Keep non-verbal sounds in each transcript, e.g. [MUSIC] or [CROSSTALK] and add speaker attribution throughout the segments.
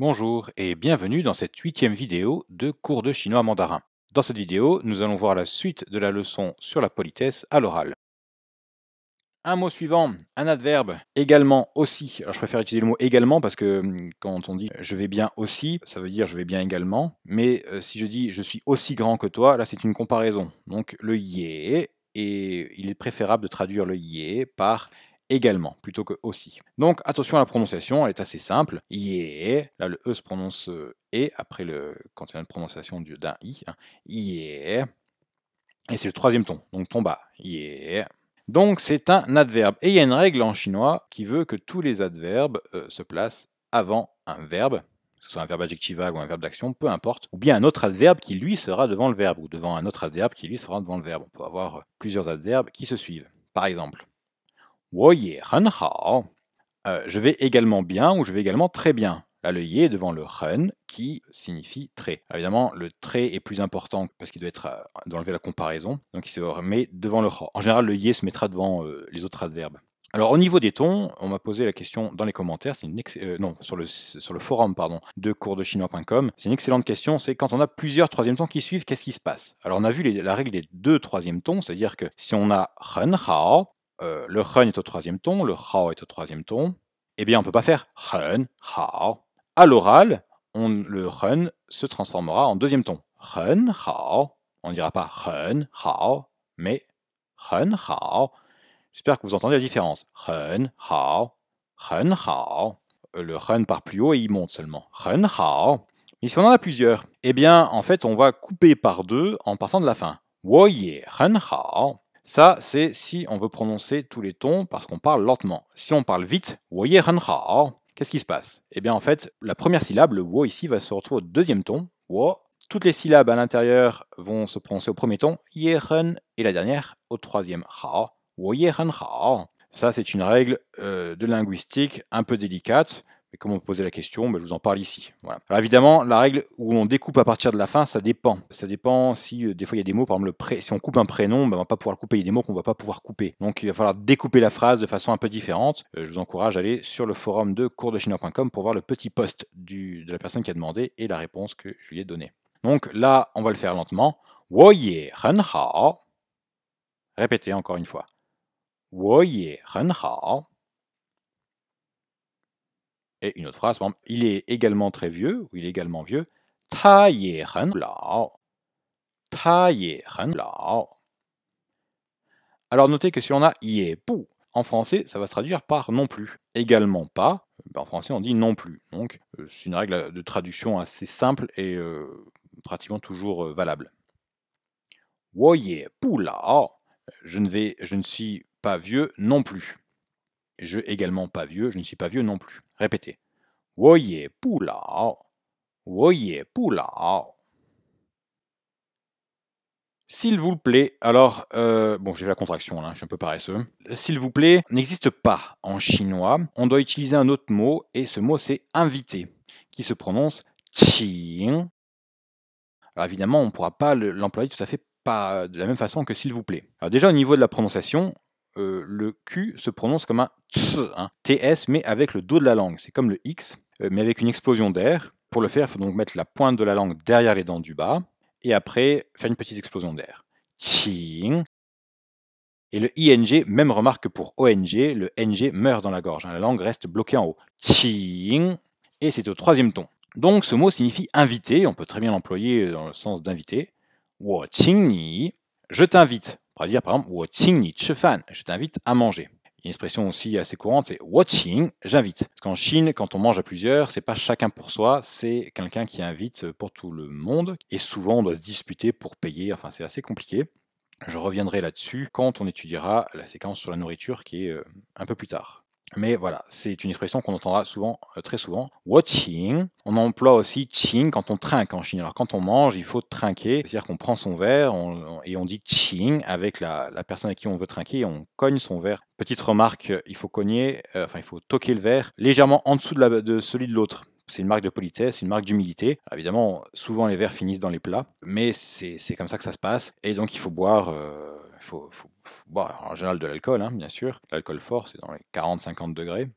Speaker 1: Bonjour et bienvenue dans cette huitième vidéo de cours de chinois mandarin. Dans cette vidéo, nous allons voir la suite de la leçon sur la politesse à l'oral. Un mot suivant, un adverbe, également aussi. Alors je préfère utiliser le mot également parce que hum, quand on dit je vais bien aussi, ça veut dire je vais bien également. Mais euh, si je dis je suis aussi grand que toi, là c'est une comparaison. Donc le yé, et il est préférable de traduire le yé par également, plutôt que aussi. Donc attention à la prononciation, elle est assez simple. Yé. E, là le E se prononce euh, E après le, quand il y a une prononciation d'un I. Hein. E, et c'est le troisième ton, donc ton bas. Yé. E, donc c'est un adverbe. Et il y a une règle en chinois qui veut que tous les adverbes euh, se placent avant un verbe que ce soit un verbe adjectival ou un verbe d'action, peu importe, ou bien un autre adverbe qui lui sera devant le verbe, ou devant un autre adverbe qui lui sera devant le verbe. On peut avoir euh, plusieurs adverbes qui se suivent. Par exemple, je vais également bien ou je vais également très bien. Là, le ye est devant le run qui signifie très. évidemment, le très est plus important parce qu'il doit être euh, d'enlever la comparaison, donc il se remet devant le En général, le ye se mettra devant euh, les autres adverbes. Alors au niveau des tons, on m'a posé la question dans les commentaires, c'est euh, non sur le sur le forum pardon de chinoiscom C'est une excellente question. C'est quand on a plusieurs troisième tons qui suivent, qu'est-ce qui se passe Alors on a vu la règle des deux troisièmes tons, c'est-à-dire que si on a ren hao, euh, le run est au troisième ton, le hao est au troisième ton, eh bien on ne peut pas faire run, hao. À l'oral, le run se transformera en deuxième ton. Run, hao. On ne dira pas run, hao, mais hun hao. J'espère que vous entendez la différence. Run, hao, hun hao. Euh, le hun part plus haut et il monte seulement. Run, hao. Mais si on en a plusieurs, eh bien en fait on va couper par deux en partant de la fin. Wo ye hao. Ça, c'est si on veut prononcer tous les tons parce qu'on parle lentement. Si on parle vite, oh, qu'est-ce qui se passe Eh bien, en fait, la première syllabe, le wo ici, va se retrouver au deuxième ton, wo. Toutes les syllabes à l'intérieur vont se prononcer au premier ton, yeren, et la dernière au troisième, ha. Oh. Ça, c'est une règle euh, de linguistique un peu délicate. Comment poser la question, ben, je vous en parle ici. Alors évidemment, la règle où on découpe à partir de la fin, ça dépend. Ça dépend si euh, des fois il y a des mots, par exemple, si on coupe un prénom, on ben, on va pas pouvoir couper. Il y a des mots qu'on va pas pouvoir couper. Donc il va falloir découper la phrase de façon un peu différente. Euh, je vous encourage à aller sur le forum de coursdechinois.com pour voir le petit post de la personne qui a demandé et la réponse que je lui ai donnée. Donc là, on va le faire lentement. Woye Répétez encore une fois. Woye et une autre phrase, il est également très vieux, ou il est également vieux, ta lao. Alors notez que si on a yepou, pou, en français, ça va se traduire par non plus. Également pas, euh, ben, en français on dit non plus. Donc euh, c'est une règle de traduction assez simple et euh, pratiquement toujours valable. Wo Je ne, vais, je ne suis pas vieux non plus. Je également pas vieux, je ne suis pas vieux non plus. Répétez. S'il vous plaît, alors, euh, bon, j'ai la contraction là, je suis un peu paresseux. S'il vous plaît n'existe pas en chinois. On doit utiliser un autre mot, et ce mot c'est invité, qui se prononce qing. Alors évidemment, on ne pourra pas l'employer tout à fait pas de la même façon que s'il vous plaît. Alors déjà, au niveau de la prononciation, euh, le Q se prononce comme un TS, hein. TS, mais avec le dos de la langue. C'est comme le X, euh, mais avec une explosion d'air. Pour le faire, il faut donc mettre la pointe de la langue derrière les dents du bas, et après faire une petite explosion d'air. Ching. Et le ing, même remarque que pour ong, le ng meurt dans la gorge, hein. la langue reste bloquée en haut. Ching. Et c'est au troisième ton. Donc ce mot signifie invité. on peut très bien l'employer dans le sens d'inviter. Je t'invite dire par exemple fan je t'invite à manger. Une expression aussi assez courante, c'est watching, j'invite. Parce qu'en Chine, quand on mange à plusieurs, c'est pas chacun pour soi, c'est quelqu'un qui invite pour tout le monde. Et souvent, on doit se disputer pour payer, enfin, c'est assez compliqué. Je reviendrai là-dessus quand on étudiera la séquence sur la nourriture qui est euh, un peu plus tard. Mais voilà, c'est une expression qu'on entendra souvent, euh, très souvent. Watching. On emploie aussi ching quand on trinque en Chine. Alors quand on mange, il faut trinquer. C'est-à-dire qu'on prend son verre et on dit ching avec la, personne avec qui on veut trinquer et on cogne son verre. Petite remarque, il faut cogner, euh, enfin il faut toquer le verre légèrement en dessous de, celui de l'autre. C'est une marque de politesse, une marque d'humilité. Évidemment, souvent les verres finissent dans les plats, mais c'est comme ça que ça se passe. Et donc il faut boire. Euh, il faut, boire en général de l'alcool, hein, bien sûr. L'alcool fort, c'est dans les 40-50 degrés.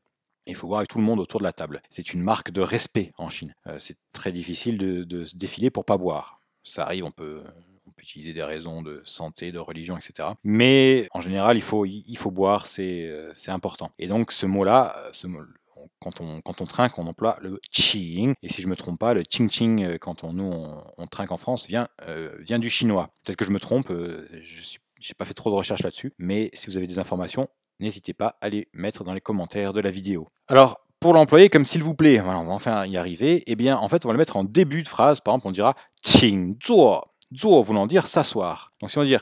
Speaker 1: Il faut boire avec tout le monde autour de la table. C'est une marque de respect en Chine. Euh, c'est très difficile de, se défiler pour pas boire. Ça arrive, on peut, utiliser des raisons de santé, de religion, etc. Mais en général, il faut, il faut boire, euh, c'est important. Et donc ce mot-là, euh, ce mot, quand on, quand on, trinque, on emploie le qing. Et si je me trompe pas, le ching ching, quand on, nous on, trinque en France, vient, vient du chinois. Peut-être que je me trompe, je suis j'ai pas fait trop de recherches là-dessus, mais si vous avez des informations, n'hésitez pas à les mettre dans les commentaires de la vidéo. Alors, pour l'employer comme s'il vous plaît, on va enfin y arriver, et eh bien en fait on va le mettre en début de phrase, par exemple on dira Qing zuo, voulant dire s'asseoir. Donc si on va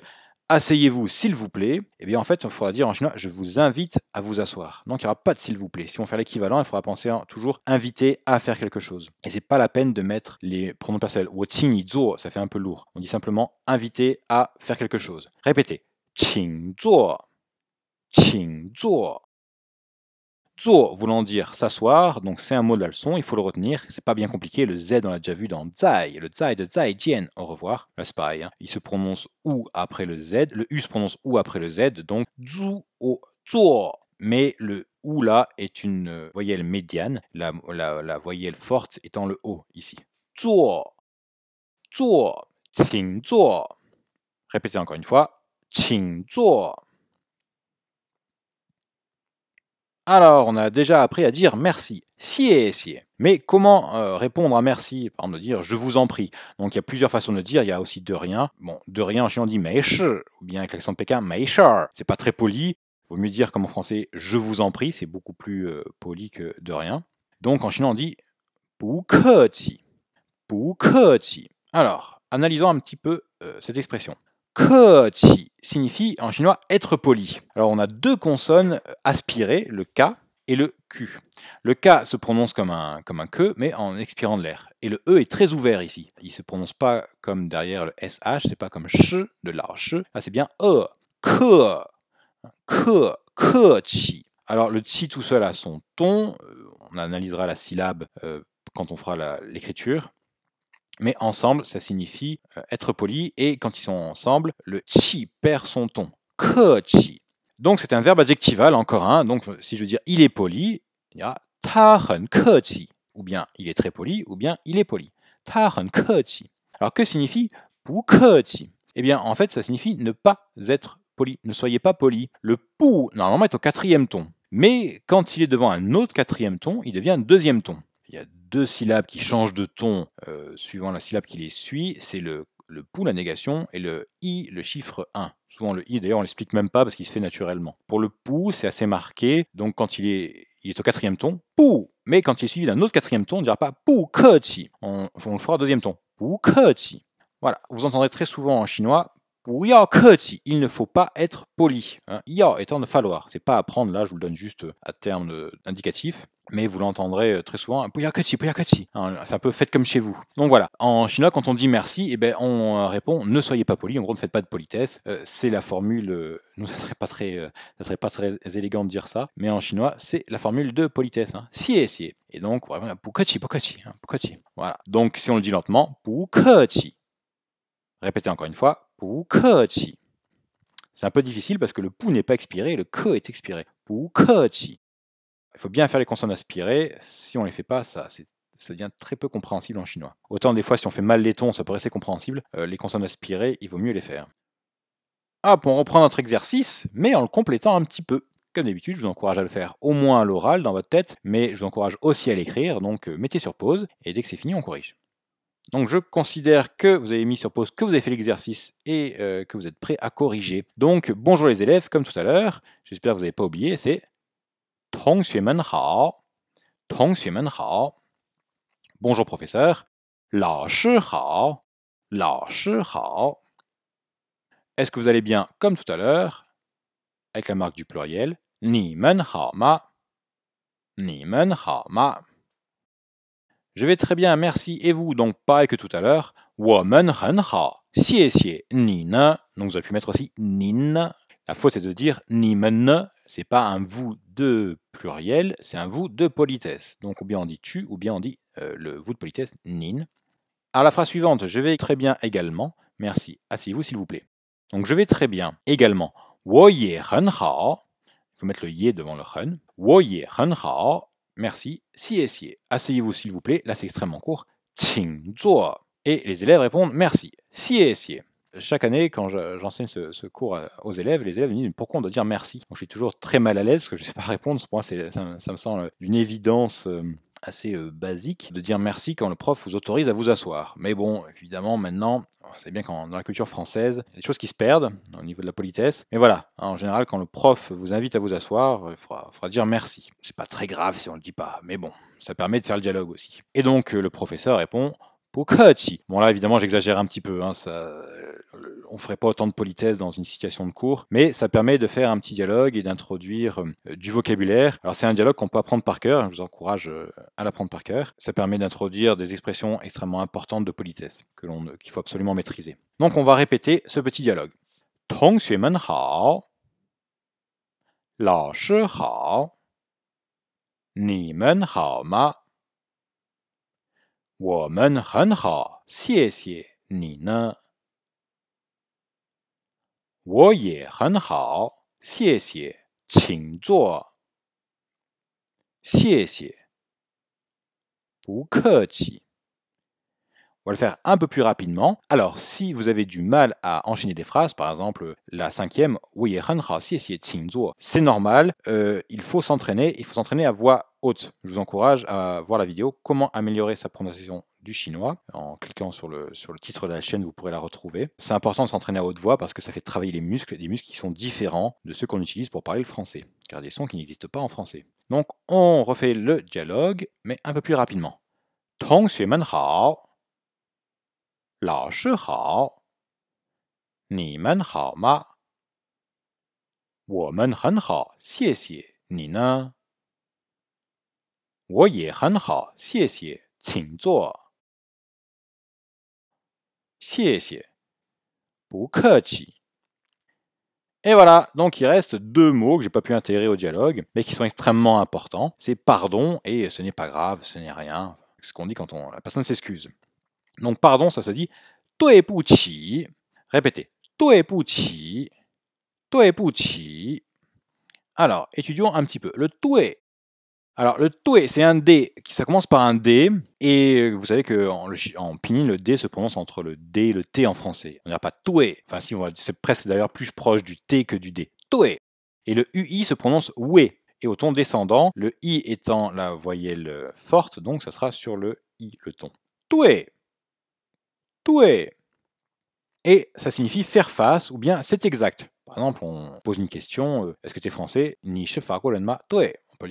Speaker 1: asseyez-vous s'il vous plaît, eh bien en fait, il faudra dire en chinois je vous invite à vous asseoir. Donc il n'y aura pas de s'il vous plaît. Si on fait l'équivalent, il faudra penser toujours inviter à faire quelque chose. Et c'est pas la peine de mettre les pronoms personnels. ou zuo, ça fait un peu lourd. On dit simplement inviter à faire quelque chose. Répétez. Qing zuo. Qing zuo. Zou, voulant dire s'asseoir, donc c'est un mot de la leçon, il faut le retenir, c'est pas bien compliqué, le Z on l'a déjà vu dans Zai, le Zai de Zai Jian, au revoir, là c'est hein. il se prononce ou après le Z, le U se prononce ou après le Z, donc Zou, au tour mais le ou là est une euh, voyelle médiane, la, voyelle forte étant le O ici. Zuo, Zuo, Qing Répétez encore une fois, Qing Alors, on a déjà appris à dire merci, si et si. Mais comment euh, répondre à merci Par de dire je vous en prie. Donc il y a plusieurs façons de dire, il y a aussi de rien. Bon, de rien, chinois on dit shi, ou bien avec l'accent pékin, meishar. C'est pas très poli. Vaut mieux dire comme en français je vous en prie, c'est beaucoup plus euh, poli que de rien. Donc en chinois, on dit ke qi. Alors, analysons un petit peu euh, cette expression. Kochi signifie en chinois être poli. Alors on a deux consonnes euh, aspirées, le K et le Q. Le K se prononce comme un, comme un que, mais en expirant de l'air. Et le E est très ouvert ici. Il ne se prononce pas comme derrière le SH, c'est pas comme SH, de l'arche. Ah c'est bien E. Ke. Ke. Alors le chi tout seul a son ton. Euh, on analysera la syllabe euh, quand on fera l'écriture. Mais ensemble, ça signifie euh, être poli, et quand ils sont ensemble, le chi perd son ton. chi ». Donc c'est un verbe adjectival, encore un. Donc euh, si je veux dire il est poli, il y a ke chi ». Ou bien il est très poli, ou bien il est poli. ke chi ». Alors que signifie pu chi » Eh bien en fait ça signifie ne pas être poli. Ne soyez pas poli. Le pou normalement est au quatrième ton. Mais quand il est devant un autre quatrième ton, il devient un deuxième ton il y a deux syllabes qui changent de ton euh, suivant la syllabe qui les suit, c'est le, le pou, la négation, et le i, le chiffre 1. Souvent le i, d'ailleurs, on l'explique même pas parce qu'il se fait naturellement. Pour le pou, c'est assez marqué, donc quand il est, il est au quatrième ton, pou, mais quand il est suivi d'un autre quatrième ton, on ne dira pas pou kochi, on, le fera au deuxième ton, pou kochi. Voilà, vous entendrez très souvent en chinois il ne faut pas être poli. Hein. étant de falloir, c'est pas à prendre là, je vous le donne juste euh, à terme euh, indicatif, mais vous l'entendrez euh, très souvent, c'est un peu fait comme chez vous. Donc voilà, en chinois, quand on dit merci, eh ben, on répond ne soyez pas poli, en gros ne faites pas de politesse. c'est la formule, nous ça serait pas très, ça serait pas très élégant de dire ça, mais en chinois, c'est la formule de politesse. Hein. Si et eh, eh. Et donc, voilà, pukachi, pukachi, hein, Voilà. Donc si on le dit lentement, pukachi. Répétez encore une fois, c'est un peu difficile parce que le pou n'est pas expiré le ke est expiré. Il faut bien faire les consonnes aspirées. Si on ne les fait pas, ça, devient très peu compréhensible en chinois. Autant des fois, si on fait mal les tons, ça peut rester compréhensible. Euh, les consonnes aspirées, il vaut mieux les faire. Hop, ah, on reprend notre exercice, mais en le complétant un petit peu. Comme d'habitude, je vous encourage à le faire au moins à l'oral, dans votre tête, mais je vous encourage aussi à l'écrire, donc euh, mettez sur pause, et dès que c'est fini, on corrige. Donc je considère que vous avez mis sur pause, que vous avez fait l'exercice et euh, que vous êtes prêt à corriger. Donc bonjour les élèves, comme tout à l'heure, j'espère que vous n'avez pas oublié, c'est Tong Bonjour professeur. Lao Est-ce que vous allez bien comme tout à l'heure Avec la marque du pluriel. Ni Men Ma. Ni Ma. Je vais très bien, merci. Et vous Donc, pareil que tout à l'heure. Woman Si si nin. Donc, vous avez pu mettre aussi nin. La faute, c'est de dire nimen. C'est pas un vous de pluriel, c'est un vous de politesse. Donc, ou bien on dit tu, ou bien on dit euh, le vous de politesse nin. À la phrase suivante, je vais très bien également. Merci. Asseyez-vous, s'il vous plaît. Donc, je vais très bien également. Wo ye Il faut mettre le ye devant le hen. Wo ye merci, si et si. Asseyez-vous s'il vous plaît, là c'est extrêmement court. Qing Et les élèves répondent merci, si et si. Chaque année, quand j'enseigne ce, cours euh, aux élèves, les élèves me disent pourquoi on doit dire merci. je suis toujours très mal à l'aise parce que je ne sais pas [LAUGHS] répondre. Pour moi, ça, ça, me semble une évidence. Euh, assez basique de dire merci quand le prof vous autorise à vous asseoir. Mais bon, évidemment, maintenant, c'est bien qu'en dans la culture française, il y a des choses qui se perdent hein, au niveau de la politesse. Mais voilà, hein, en général, quand le prof vous invite à vous asseoir, il faudra, dire merci. C'est pas très grave si on le dit pas, mais bon, ça permet de faire le dialogue aussi. Et donc, euh, le professeur répond Pokachi. Bon, là, évidemment, j'exagère un petit peu, hein, ça on ne ferait pas autant de politesse dans une situation de cours, mais ça permet de faire un petit dialogue et d'introduire euh, du vocabulaire. Alors c'est un dialogue qu'on peut apprendre par cœur, hein, je vous encourage euh, à l'apprendre par cœur. Ça permet d'introduire des expressions extrêmement importantes de politesse que l'on, qu'il faut absolument maîtriser. Donc on va répéter ce petit dialogue. Tong men hao, lao hao, ni men hao ma, wo men hao, ni on va le faire un peu plus rapidement. Alors, si vous avez du mal à enchaîner des phrases, par exemple la cinquième, c'est normal, euh, il faut s'entraîner, il faut s'entraîner à voix haute. Je vous encourage à voir la vidéo Comment améliorer sa prononciation du chinois. En cliquant sur le, sur le titre de la chaîne, vous pourrez la retrouver. C'est important de s'entraîner à haute voix parce que ça fait travailler les muscles, des muscles qui sont différents de ceux qu'on utilise pour parler le français, car des sons qui n'existent pas en français. Donc on refait le dialogue, mais un peu plus rapidement. Tong hao, lao hao, ni et voilà, donc il reste deux mots que j'ai pas pu intégrer au dialogue, mais qui sont extrêmement importants. C'est pardon et ce n'est pas grave, ce n'est rien. Ce qu'on dit quand on, la personne s'excuse. Donc pardon, ça se dit Répétez. et Alors, étudions un petit peu. Le tué alors, le toué, c'est un D, ça commence par un D, et vous savez qu'en en, pinyin, le D se prononce entre le D et le T en français. On ne dira pas toué, enfin si, c'est presque d'ailleurs plus proche du T que du D. Toué. Et le UI se prononce Oué. Et au ton descendant, le I étant la voyelle euh, forte, donc ça sera sur le I, le ton. Toué, toué, Et ça signifie faire face, ou bien c'est exact. Par exemple, on pose une question, euh, est-ce que tu es français Ni chef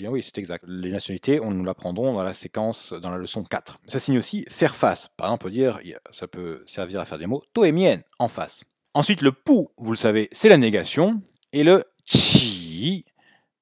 Speaker 1: oui, c'est exact. Les nationalités, on nous l'apprendrons dans la séquence, dans la leçon 4. Ça signe aussi faire face. Par exemple, on peut dire, ça peut servir à faire des mots, toi et mienne, en face. Ensuite, le pou, vous le savez, c'est la négation. Et le chi,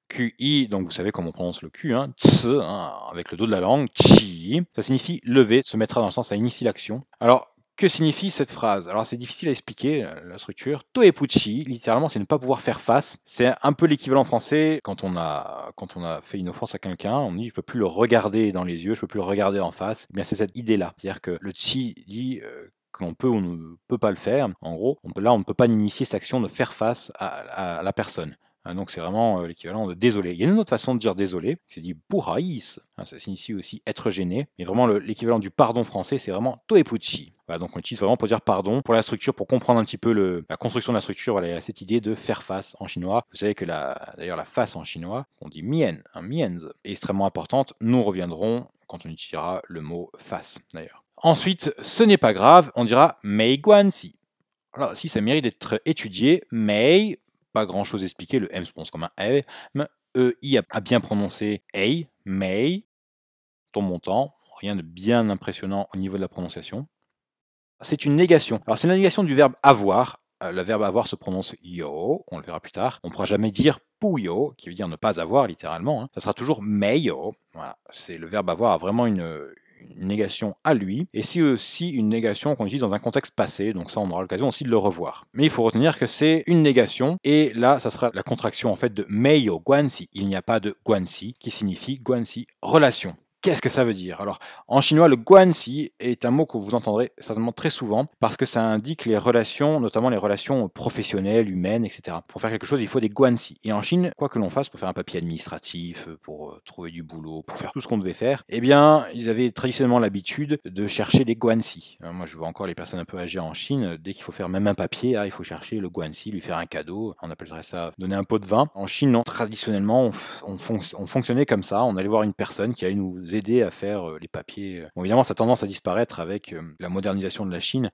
Speaker 1: QI, donc vous savez comment on prononce le Q, hein, tse, hein, avec le dos de la langue, chi, ça signifie lever, se mettra dans le sens ça initie l'action. Alors, que signifie cette phrase Alors c'est difficile à expliquer, euh, la structure. Toepuchi, littéralement, c'est ne pas pouvoir faire face. C'est un peu l'équivalent français quand on, a, quand on a fait une offense à quelqu'un, on dit je peux plus le regarder dans les yeux, je peux plus le regarder en face. Eh bien c'est cette idée-là. C'est-à-dire que le chi dit euh, qu'on peut ou on ne peut pas le faire. En gros, là, on ne peut pas initier cette action de faire face à la personne. Hein, donc c'est vraiment euh, l'équivalent de désolé. Il y a une autre façon de dire désolé, c'est dit bourraïs hein, ça signifie aussi être gêné. Mais vraiment l'équivalent du pardon français, c'est vraiment toepuchi. Voilà, donc on utilise vraiment pour dire pardon pour la structure, pour comprendre un petit peu la construction de la structure. il y a cette idée de faire face en chinois. Vous savez que d'ailleurs la face en chinois, on dit mien, hein, est extrêmement importante. Nous reviendrons quand on utilisera le mot face d'ailleurs. Ensuite, ce n'est pas grave, on dira si. Alors, si ça mérite d'être étudié, mei pas grand chose expliqué, le M se prononce comme un M, e, i a bien prononcé EI, may ton montant, rien de bien impressionnant au niveau de la prononciation. C'est une négation. Alors c'est la négation du verbe avoir. Euh, le verbe avoir se prononce yo, on le verra plus tard. On ne pourra jamais dire puyo, qui veut dire ne pas avoir littéralement. Hein. Ça sera toujours meyo. C'est le verbe avoir a vraiment une, négation à lui, et c'est aussi une négation qu'on utilise dans un contexte passé, donc ça on aura l'occasion aussi de le revoir. Mais il faut retenir que c'est une négation, et là ça sera la contraction en fait de Meio guansi », il n'y a pas de Guanxi qui signifie Guanxi relation. Qu'est-ce que ça veut dire Alors, en chinois, le guanxi est un mot que vous entendrez certainement très souvent parce que ça indique les relations, notamment les relations professionnelles, humaines, etc. Pour faire quelque chose, il faut des guanxi. Et en Chine, quoi que l'on fasse, pour faire un papier administratif, pour euh, trouver du boulot, pour faire tout ce qu'on devait faire, eh bien, ils avaient traditionnellement l'habitude de chercher des guanxi. Hein, moi, je vois encore les personnes un peu âgées en Chine, euh, dès qu'il faut faire même un papier, ah, il faut chercher le guanxi, lui faire un cadeau. On appellerait ça donner un pot de vin. En Chine, non, traditionnellement, on, on fonctionnait comme ça. On allait voir une personne qui allait nous aider à faire euh, les papiers. Euh. évidemment, ça a tendance à disparaître avec euh, la modernisation de la Chine.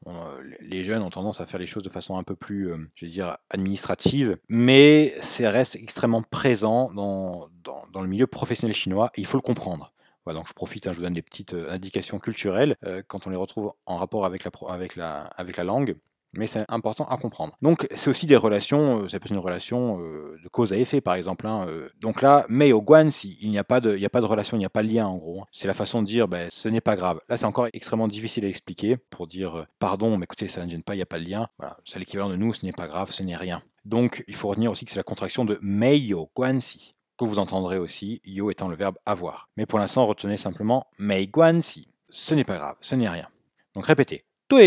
Speaker 1: les jeunes ont tendance à faire les choses de façon un peu plus, je vais dire, administrative, mais ça reste extrêmement présent dans, dans, le milieu professionnel chinois il faut le comprendre. Voilà, donc je profite, hein, je vous donne des petites indications culturelles quand on les retrouve en rapport avec la, avec la, avec la langue mais c'est important à comprendre. Donc c'est aussi des relations, euh, ça peut être une relation euh, de cause à effet par exemple. Hein, euh, donc là, Mei au Guan, si, il n'y a, pas de, a pas de relation, il n'y a pas de lien en gros. Hein. C'est la façon de dire, ben, ce n'est pas grave. Là c'est encore extrêmement difficile à expliquer pour dire, pardon, mais écoutez, ça ne gêne pas, il n'y a pas de lien. Voilà, c'est l'équivalent de nous, ce n'est pas grave, ce n'est rien. Donc il faut retenir aussi que c'est la contraction de Mei Guansi, que vous entendrez aussi, yo étant le verbe avoir. Mais pour l'instant, retenez simplement Mei Guan Ce n'est pas grave, ce n'est rien. Donc répétez. to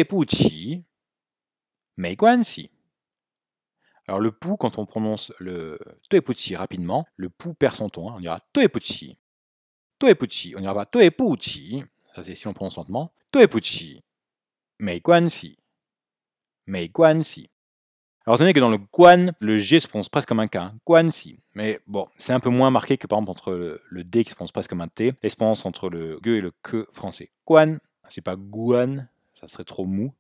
Speaker 1: si Alors le pou, quand on prononce le toepuchi rapidement, le pou perd son ton. Hein, on dira toepuchi. Toepuchi. On dira pas toepuchi. Ça c'est si on prononce lentement. Toepuchi. Mei si Mei Si. Alors tenez que dans le guan, le G se prononce presque comme un K. Hein, Mais bon, c'est un peu moins marqué que par exemple entre le, D qui se prononce presque comme un T, et se entre le G et le que français. Guan. C'est pas guan, ça serait trop mou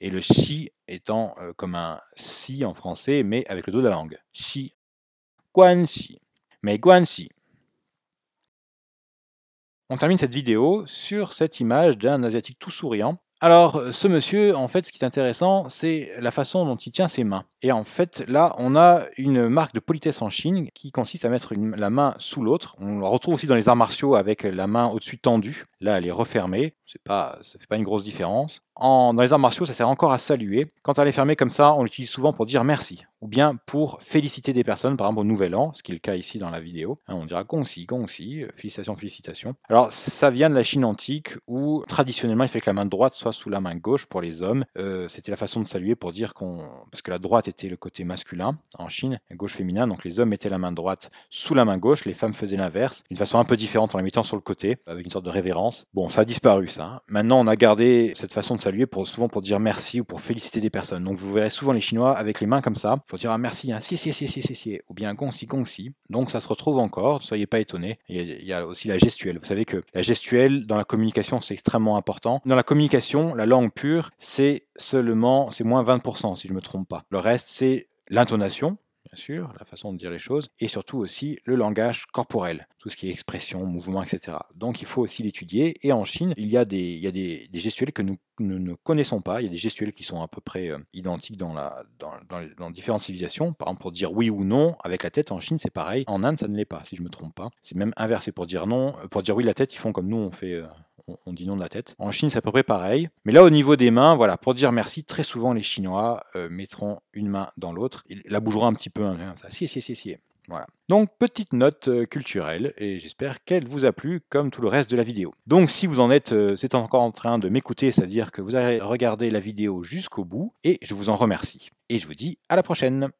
Speaker 1: et le Xi étant comme un Si en français, mais avec le dos de la langue. Shi. Guan xi, Mais Guan xi. On termine cette vidéo sur cette image d'un Asiatique tout souriant. Alors, ce monsieur, en fait, ce qui est intéressant, c'est la façon dont il tient ses mains. Et en fait, là, on a une marque de politesse en Chine qui consiste à mettre la main sous l'autre. On la retrouve aussi dans les arts martiaux avec la main au-dessus tendue. Là, elle est refermée. C'est pas, ça fait pas une grosse différence dans les arts martiaux, ça sert encore à saluer. Quand elle est fermée comme ça, on l'utilise souvent pour dire merci, ou bien pour féliciter des personnes, par exemple au Nouvel An, ce qui est le cas ici dans la vidéo. Hein, on dira gong si, euh, félicitations, félicitations. Alors ça vient de la Chine antique, où traditionnellement il fait que la main droite soit sous la main gauche pour les hommes. Euh, c'était la façon de saluer pour dire qu'on... Parce que la droite était le côté masculin en Chine, gauche féminin, donc les hommes mettaient la main droite sous la main gauche, les femmes faisaient l'inverse, d'une façon un peu différente en la mettant sur le côté, avec une sorte de révérence. Bon, ça a disparu ça. Hein. Maintenant on a gardé cette façon de saluer saluer, pour, souvent pour dire merci ou pour féliciter des personnes. Donc vous verrez souvent les Chinois avec les mains comme ça, pour dire ah, merci, hein. si, si, si, si, si, ou bien gong si, gong si. Donc ça se retrouve encore, soyez pas étonnés. Il y, a, il y a aussi la gestuelle. Vous savez que la gestuelle dans la communication, c'est extrêmement important. Dans la communication, la langue pure, c'est seulement, c'est moins 20%, si je ne me trompe pas. Le reste, c'est l'intonation, bien sûr, la façon de dire les choses, et surtout aussi le langage corporel, tout ce qui est expression, mouvement, etc. Donc il faut aussi l'étudier, et en Chine, il y a des, il des, gestuels que nous, ne connaissons pas, il y a des gestuels qui sont à peu près euh, identiques dans, différentes civilisations, par exemple pour dire oui ou non, avec la tête en Chine c'est pareil, en Inde ça ne l'est pas, si je ne me trompe pas, c'est même inversé pour dire non, euh, pour dire oui la tête, ils font comme nous on fait... Euh, on, dit non de la tête. En Chine, c'est à peu près pareil. Mais là, au niveau des mains, voilà, pour dire merci, très souvent les Chinois euh, mettront une main dans l'autre. Il la bougera un petit peu, hein, hein, ça. Si, si, si, si. Voilà. Donc, petite note euh, culturelle, et j'espère qu'elle vous a plu, comme tout le reste de la vidéo. Donc, si vous en êtes, euh, c'est encore en train de m'écouter, c'est-à-dire que vous avez regardé la vidéo jusqu'au bout, et je vous en remercie. Et je vous dis à la prochaine